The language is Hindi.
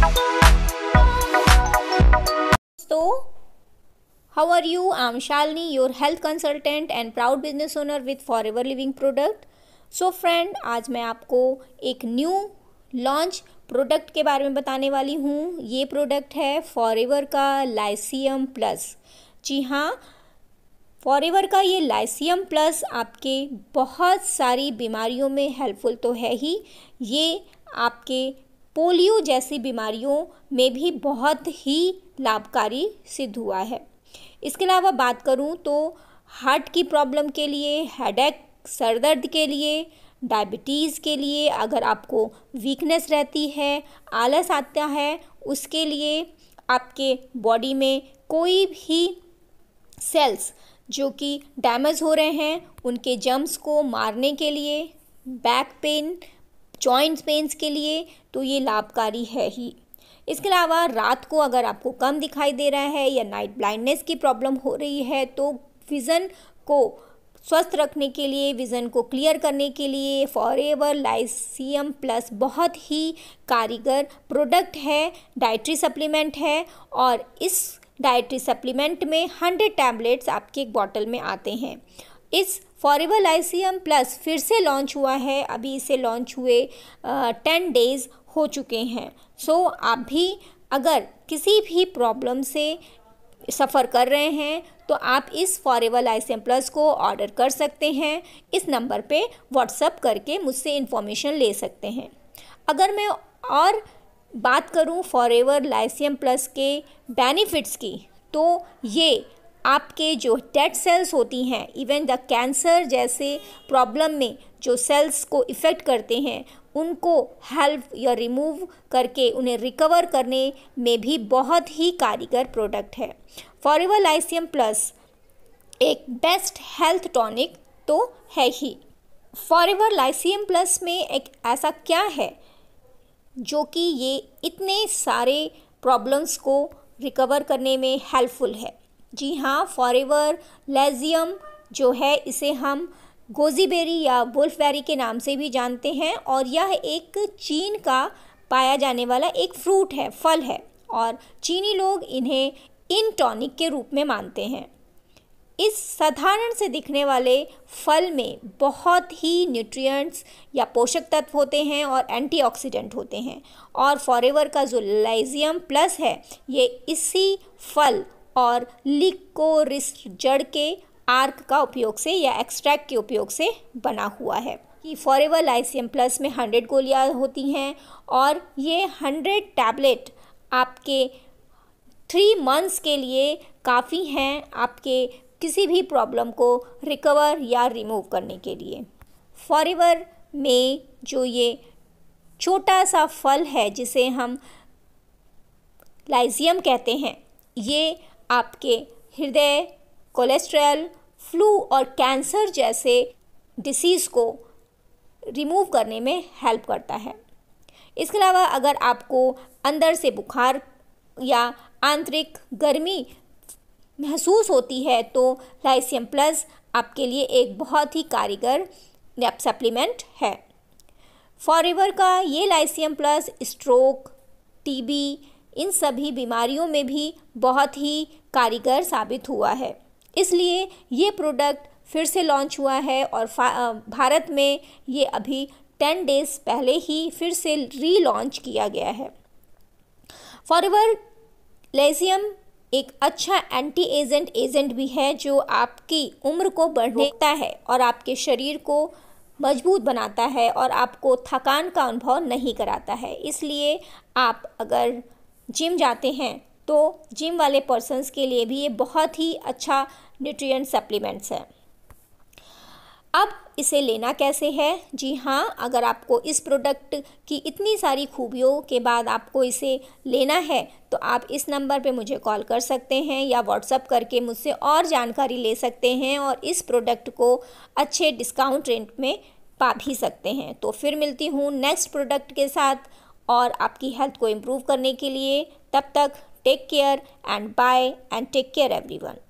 दोस्तों how are you I'm Shalini your health consultant and proud business owner with Forever Living product so friend आज मैं आपको एक न्यू लॉन्च प्रोडक्ट के बारे में बताने वाली हूँ ये प्रोडक्ट है फॉरेवर का लाइसियम प्लस जी हाँ फॉरेवर का ये लाइसियम प्लस आपके बहुत सारी बीमारियों में हेल्पफुल तो है ही ये आपके पोलियो जैसी बीमारियों में भी बहुत ही लाभकारी सिद्ध हुआ है इसके अलावा बात करूँ तो हार्ट की प्रॉब्लम के लिए हेडेक सर दर्द के लिए डायबिटीज़ के लिए अगर आपको वीकनेस रहती है आलस आता है उसके लिए आपके बॉडी में कोई भी सेल्स जो कि डैमेज हो रहे हैं उनके जम्स को मारने के लिए बैक पेन जॉइंट्स पेंस के लिए तो ये लाभकारी है ही इसके अलावा रात को अगर आपको कम दिखाई दे रहा है या नाइट ब्लाइंडनेस की प्रॉब्लम हो रही है तो विज़न को स्वस्थ रखने के लिए विज़न को क्लियर करने के लिए फॉर एवर लाइसियम प्लस बहुत ही कारीगर प्रोडक्ट है डाइट्री सप्लीमेंट है और इस डाइट्री सप्लीमेंट में हंड्रेड टैबलेट्स आपके एक बॉटल में आते हैं इस फॉरेबल आईसीएम प्लस फिर से लॉन्च हुआ है अभी इसे लॉन्च हुए टेन डेज़ हो चुके हैं सो so, आप भी अगर किसी भी प्रॉब्लम से सफ़र कर रहे हैं तो आप इस फॉरेबल आईसीएम प्लस को ऑर्डर कर सकते हैं इस नंबर पे व्हाट्सअप करके मुझसे इन्फॉर्मेशन ले सकते हैं अगर मैं और बात करूं फॉरेवर लाइसियम प्लस के बेनिफिट्स की तो ये आपके जो डेड सेल्स होती हैं इवन द कैंसर जैसे प्रॉब्लम में जो सेल्स को इफ़ेक्ट करते हैं उनको हेल्प या रिमूव करके उन्हें रिकवर करने में भी बहुत ही कारीगर प्रोडक्ट है फॉरेवर लाइसियम प्लस एक बेस्ट हेल्थ टॉनिक तो है ही फॉरेवर लाइसियम प्लस में एक ऐसा क्या है जो कि ये इतने सारे प्रॉब्लम्स को रिकवर करने में हेल्पफुल है जी हाँ फॉरेवर लेजियम जो है इसे हम गोजीबेरी या बुल्फबेरी के नाम से भी जानते हैं और यह एक चीन का पाया जाने वाला एक फ्रूट है फल है और चीनी लोग इन्हें इन टॉनिक के रूप में मानते हैं इस साधारण से दिखने वाले फल में बहुत ही न्यूट्रिएंट्स या पोषक तत्व होते हैं और एंटीऑक्सीडेंट होते हैं और फॉरेवर का जो लाइजियम प्लस है ये इसी फल और लिकोरिस जड़ के आर्क का उपयोग से या एक्सट्रैक्ट के उपयोग से बना हुआ है कि फॉरेवर लाइसियम प्लस में हंड्रेड गोलियाँ होती हैं और ये हंड्रेड टैबलेट आपके थ्री मंथ्स के लिए काफ़ी हैं आपके किसी भी प्रॉब्लम को रिकवर या रिमूव करने के लिए फॉरेवर में जो ये छोटा सा फल है जिसे हम लाइजियम कहते हैं ये आपके हृदय कोलेस्ट्रॉल फ्लू और कैंसर जैसे डिसीज़ को रिमूव करने में हेल्प करता है इसके अलावा अगर आपको अंदर से बुखार या आंतरिक गर्मी महसूस होती है तो लाइसियम प्लस आपके लिए एक बहुत ही कारीगर सप्लीमेंट है फॉर का ये लाइसियम प्लस स्ट्रोक टीबी इन सभी बीमारियों में भी बहुत ही कारीगर साबित हुआ है इसलिए ये प्रोडक्ट फिर से लॉन्च हुआ है और भारत में ये अभी टेन डेज़ पहले ही फिर से रीलॉन्च किया गया है फॉरवर लेजियम एक अच्छा एंटी एजेंट एजेंट भी है जो आपकी उम्र को बढ़ता है और आपके शरीर को मजबूत बनाता है और आपको थकान का अनुभव नहीं कराता है इसलिए आप अगर जिम जाते हैं तो जिम वाले पर्सनस के लिए भी ये बहुत ही अच्छा न्यूट्रिएंट सप्लीमेंट्स है अब इसे लेना कैसे है जी हाँ अगर आपको इस प्रोडक्ट की इतनी सारी खूबियों के बाद आपको इसे लेना है तो आप इस नंबर पे मुझे कॉल कर सकते हैं या व्हाट्सअप करके मुझसे और जानकारी ले सकते हैं और इस प्रोडक्ट को अच्छे डिस्काउंट रेट में पा भी सकते हैं तो फिर मिलती हूँ नेक्स्ट प्रोडक्ट के साथ और आपकी हेल्थ को इम्प्रूव करने के लिए तब तक take care and bye and take care everyone